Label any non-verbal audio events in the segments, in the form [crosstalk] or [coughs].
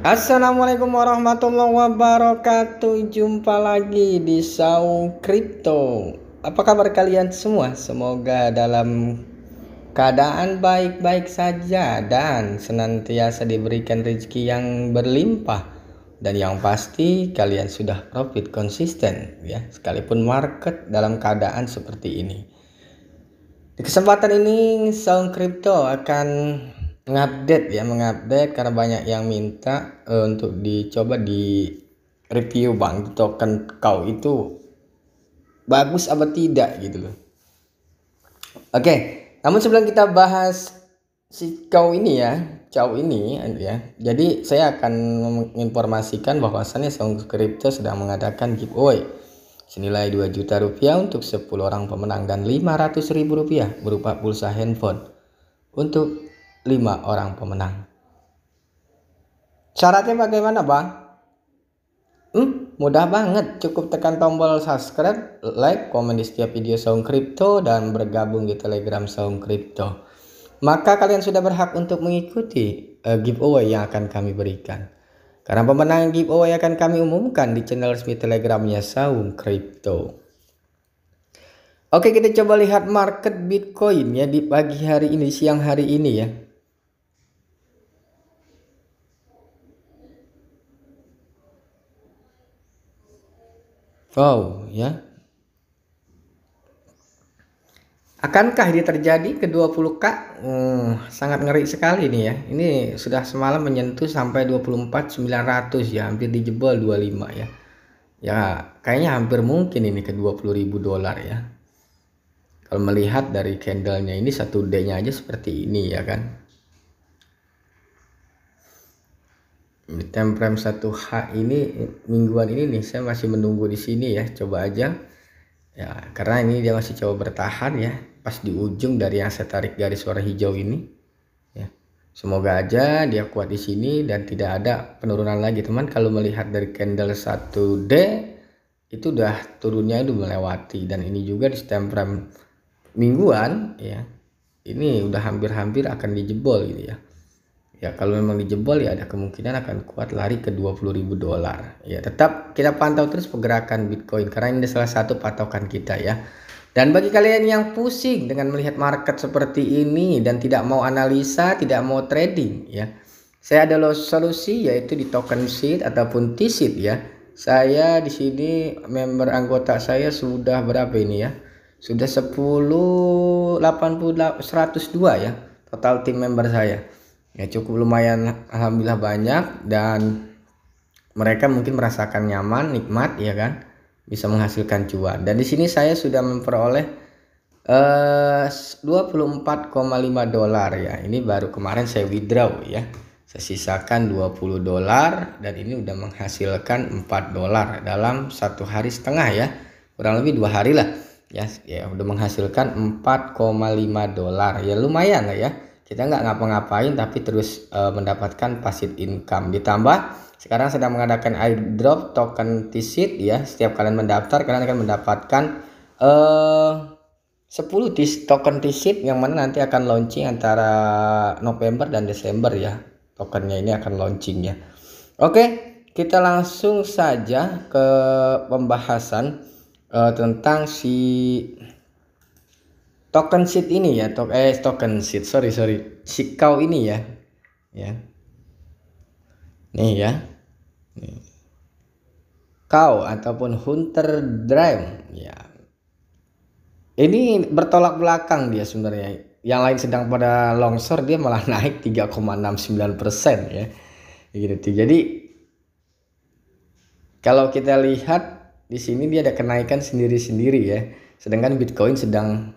Assalamualaikum warahmatullahi wabarakatuh Jumpa lagi di Sau Crypto Apa kabar kalian semua? Semoga dalam keadaan baik-baik saja Dan senantiasa diberikan rezeki yang berlimpah Dan yang pasti kalian sudah profit konsisten ya Sekalipun market dalam keadaan seperti ini Di kesempatan ini Sound Crypto akan mengupdate ya mengupdate karena banyak yang minta uh, untuk dicoba di review bang token kau itu bagus apa tidak gitu loh oke okay. namun sebelum kita bahas si kau ini ya kau ini anu ya jadi saya akan menginformasikan bahwasannya Song Crypto sedang mengadakan giveaway senilai 2 juta rupiah untuk 10 orang pemenang dan 500 ribu rupiah berupa pulsa handphone untuk lima orang pemenang. Syaratnya bagaimana bang? Hmm, mudah banget, cukup tekan tombol subscribe, like, komen di setiap video saung Crypto dan bergabung di Telegram saung Crypto. Maka kalian sudah berhak untuk mengikuti uh, giveaway yang akan kami berikan. Karena pemenang giveaway akan kami umumkan di channel resmi Telegramnya saung Crypto. Oke, kita coba lihat market Bitcoin ya di pagi hari ini, siang hari ini ya. Wow ya. Akankah ini terjadi kedua puluh k Hmm, sangat ngeri sekali ini ya. Ini sudah semalam menyentuh sampai 24.900 ya, hampir dijebol 25 ya. Ya, kayaknya hampir mungkin ini ke 20.000 dolar ya. Kalau melihat dari candlenya ini satu D-nya aja seperti ini ya kan. temprem 1H ini mingguan ini nih saya masih menunggu di sini ya coba aja ya karena ini dia masih coba bertahan ya pas di ujung dari yang saya tarik garis warna hijau ini ya semoga aja dia kuat di sini dan tidak ada penurunan lagi teman kalau melihat dari candle 1D itu udah turunnya itu melewati dan ini juga di time frame mingguan ya ini udah hampir-hampir akan dijebol gitu ya Ya kalau memang dijebol ya ada kemungkinan akan kuat lari ke 20 ribu dolar. Ya tetap kita pantau terus pergerakan Bitcoin karena ini salah satu patokan kita ya. Dan bagi kalian yang pusing dengan melihat market seperti ini dan tidak mau analisa, tidak mau trading ya. Saya ada solusi yaitu di token seed ataupun T-seed ya. Saya di sini member anggota saya sudah berapa ini ya? Sudah 10 80 102 ya total tim member saya ya cukup lumayan alhamdulillah banyak dan mereka mungkin merasakan nyaman nikmat ya kan bisa menghasilkan cuan dan di sini saya sudah memperoleh eh, 24,5 dolar ya ini baru kemarin saya withdraw ya saya sisakan 20 dolar dan ini udah menghasilkan 4 dolar dalam satu hari setengah ya kurang lebih dua hari lah ya, ya udah menghasilkan 4,5 dolar ya lumayan lah ya kita nggak ngapa-ngapain tapi terus uh, mendapatkan passive income ditambah sekarang sedang mengadakan airdrop token tisit ya setiap kalian mendaftar kalian akan mendapatkan uh, 10 tis token tisit yang mana nanti akan launching antara November dan Desember ya tokennya ini akan launching ya oke kita langsung saja ke pembahasan uh, tentang si token seat ini ya to eh token seat sorry sorry sikau ini ya ya nih ya nih. kau ataupun hunter drive ya ini bertolak belakang dia sebenarnya yang lain sedang pada longsor dia malah [laughs] naik 3,69 persen ya gitu jadi kalau kita lihat di sini dia ada kenaikan sendiri-sendiri ya sedangkan Bitcoin sedang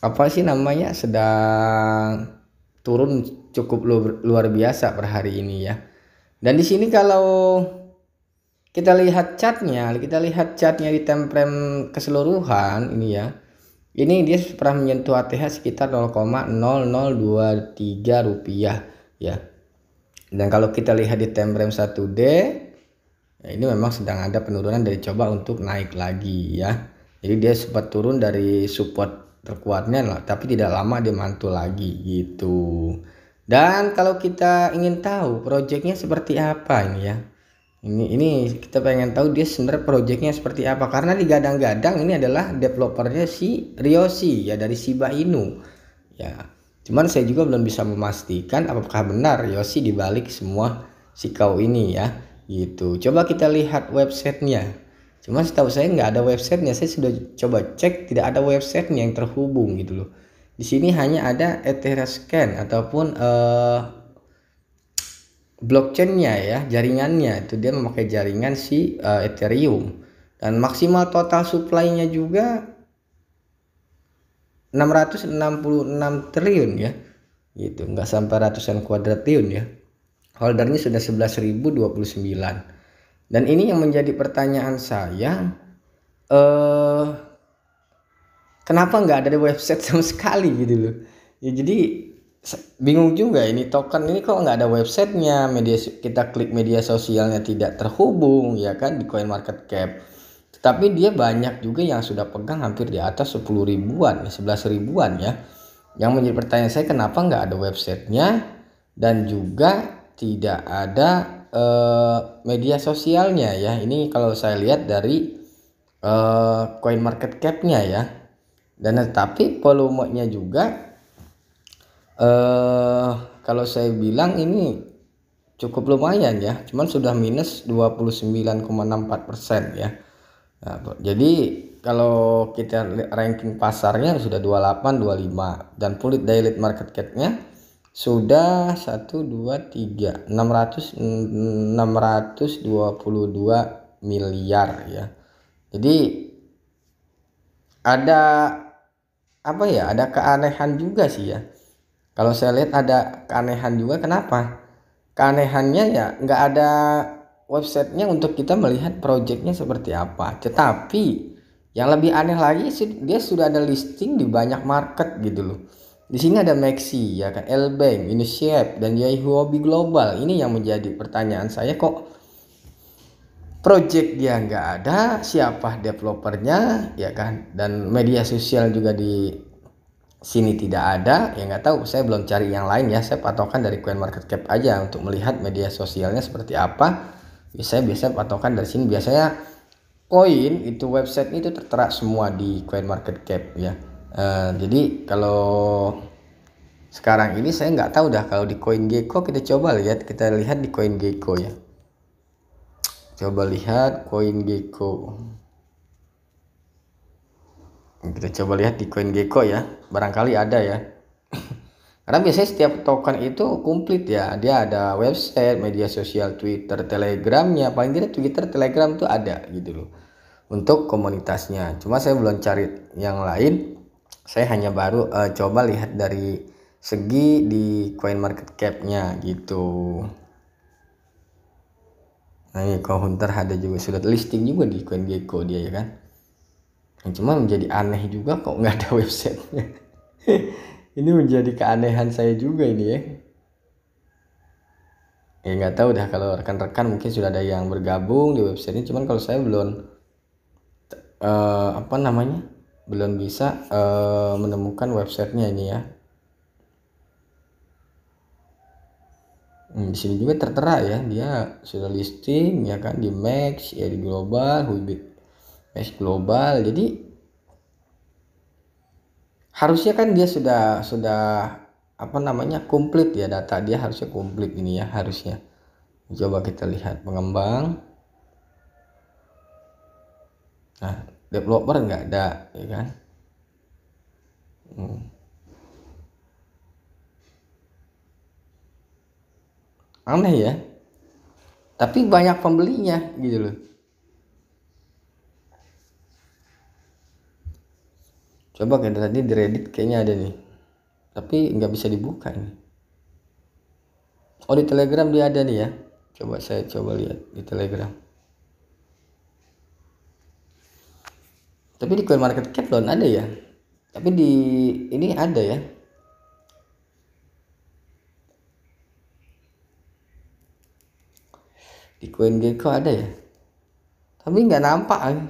apa sih namanya sedang turun cukup luar biasa per hari ini ya. Dan di sini kalau kita lihat catnya, kita lihat catnya di temprem keseluruhan ini ya. Ini dia pernah menyentuh ATH sekitar 0,0023 rupiah ya. Dan kalau kita lihat di temprem frame 1D ya ini memang sedang ada penurunan dari coba untuk naik lagi ya. Jadi dia sempat turun dari support terkuatnya lah tapi tidak lama dia mantul lagi gitu dan kalau kita ingin tahu proyeknya seperti apa ini ya ini ini kita pengen tahu dia sebenarnya proyeknya seperti apa karena digadang-gadang ini adalah developernya si Riosi ya dari Shiba Inu ya cuman saya juga belum bisa memastikan apakah benar Riosi dibalik semua si kau ini ya gitu coba kita lihat websitenya Cuma setahu saya nggak ada websitenya. Saya sudah coba cek, tidak ada websitenya yang terhubung gitu loh. Di sini hanya ada Ethereum scan ataupun uh, blockchainnya ya, jaringannya. Itu dia memakai jaringan si uh, Ethereum. Dan maksimal total supply-nya juga 666 triliun ya. Gitu, nggak sampai ratusan kuadrat ya. Holdernya sudah 11.029 dan ini yang menjadi pertanyaan saya, eh, kenapa nggak ada di website sama sekali gitu loh? Ya jadi bingung juga ini token ini kok nggak ada websitenya, media kita klik media sosialnya tidak terhubung ya kan di Coin Market Cap. Tetapi dia banyak juga yang sudah pegang hampir di atas 10 ribuan, 11 ribuan ya. Yang menjadi pertanyaan saya kenapa nggak ada websitenya dan juga tidak ada eh, media sosialnya ya. Ini kalau saya lihat dari eh, coin market cap-nya ya. Dan tetapi volumenya juga eh kalau saya bilang ini cukup lumayan ya. Cuman sudah minus 29,64% ya. Nah, jadi kalau kita ranking pasarnya sudah 28, 25 dan pulit daily market cap-nya sudah 1 2 3 600 622 miliar ya. Jadi ada apa ya? Ada keanehan juga sih ya. Kalau saya lihat ada keanehan juga kenapa? Keanehannya ya nggak ada websitenya untuk kita melihat projectnya seperti apa. Tetapi yang lebih aneh lagi dia sudah ada listing di banyak market gitu loh di sini ada Maxi, ya kan, Elbank, Unishape, dan Huobi Global. Ini yang menjadi pertanyaan saya kok project dia nggak ada, siapa developernya, ya kan, dan media sosial juga di sini tidak ada, ya nggak tahu. Saya belum cari yang lain ya, saya patokan dari Market Cap aja untuk melihat media sosialnya seperti apa. Ya, saya biasa patokan dari sini, biasanya koin itu website itu tertera semua di Market Cap, ya uh, jadi kalau sekarang ini saya nggak tahu dah kalau di koin gecko kita coba lihat kita lihat di koin gecko ya coba lihat koin gecko kita coba lihat di koin gecko ya barangkali ada ya [laughs] karena biasanya setiap token itu komplit ya dia ada website media sosial twitter telegramnya paling tidak twitter telegram tuh ada gitu loh untuk komunitasnya cuma saya belum cari yang lain saya hanya baru uh, coba lihat dari segi di coin market cap-nya gitu. Nah, ini Hunter ada juga sudah listing juga di coin gecko dia ya kan. Yang nah, cuma menjadi aneh juga kok nggak ada [laughs] websitenya. [laughs] ini menjadi keanehan saya juga ini ya. Ya nggak tahu dah kalau rekan-rekan mungkin sudah ada yang bergabung di website ini cuman kalau saya belum uh, apa namanya? belum bisa uh, menemukan websitenya ini ya hmm, di sini juga tertera ya dia sudah listing ya kan di Max ya di Global Hubit Max Global jadi harusnya kan dia sudah sudah apa namanya komplit ya data dia harusnya komplit ini ya harusnya coba kita lihat pengembang nah developer nggak ada ya kan hmm. aneh ya tapi banyak pembelinya gitu loh coba kayak tadi di Reddit kayaknya ada nih tapi nggak bisa dibuka nih oh di Telegram dia ada nih ya coba saya coba lihat di Telegram tapi di coin market cap belum ada ya tapi di ini ada ya di CoinGecko ada ya tapi nggak nampak eh.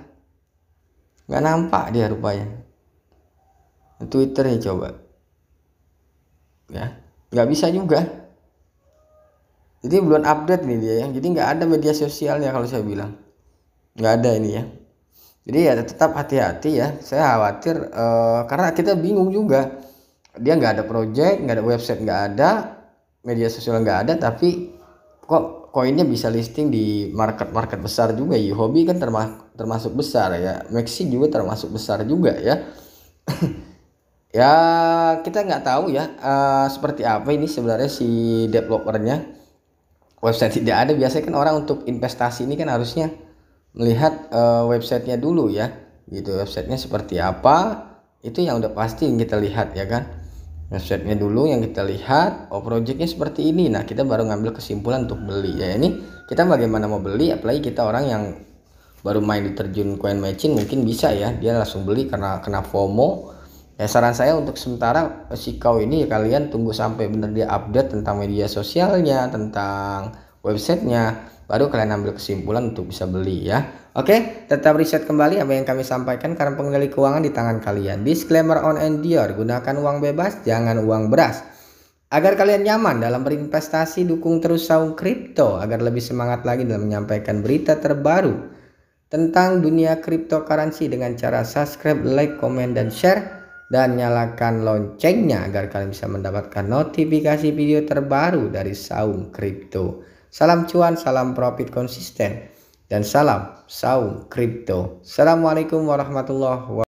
nggak nampak dia rupanya Twitternya coba ya nggak bisa juga jadi belum update nih dia ya jadi nggak ada media sosialnya kalau saya bilang nggak ada ini ya jadi ya tetap hati-hati ya. Saya khawatir uh, karena kita bingung juga. Dia nggak ada project, nggak ada website, nggak ada media sosial nggak ada, tapi kok koinnya bisa listing di market-market besar juga. Ya Hobi kan termasuk besar ya. Maxi juga termasuk besar juga ya. [coughs] ya kita nggak tahu ya uh, seperti apa ini sebenarnya si developernya website tidak ada biasanya kan orang untuk investasi ini kan harusnya melihat uh, websitenya dulu ya gitu websitenya seperti apa itu yang udah pasti yang kita lihat ya kan websitenya dulu yang kita lihat oh projectnya seperti ini nah kita baru ngambil kesimpulan untuk beli ya ini kita bagaimana mau beli apalagi kita orang yang baru main di terjun coin matching mungkin bisa ya dia langsung beli karena kena FOMO ya saran saya untuk sementara eh, si kau ini ya kalian tunggu sampai benar dia update tentang media sosialnya tentang websitenya baru kalian ambil kesimpulan untuk bisa beli ya. Oke, tetap riset kembali apa yang kami sampaikan karena pengendali keuangan di tangan kalian. Disclaimer on and dear gunakan uang bebas, jangan uang beras. Agar kalian nyaman dalam berinvestasi, dukung terus saung kripto agar lebih semangat lagi dalam menyampaikan berita terbaru tentang dunia cryptocurrency dengan cara subscribe, like, comment, dan share dan nyalakan loncengnya agar kalian bisa mendapatkan notifikasi video terbaru dari Saung Kripto. Salam cuan, salam profit konsisten, dan salam saung kripto. Assalamualaikum warahmatullahi wabarakatuh.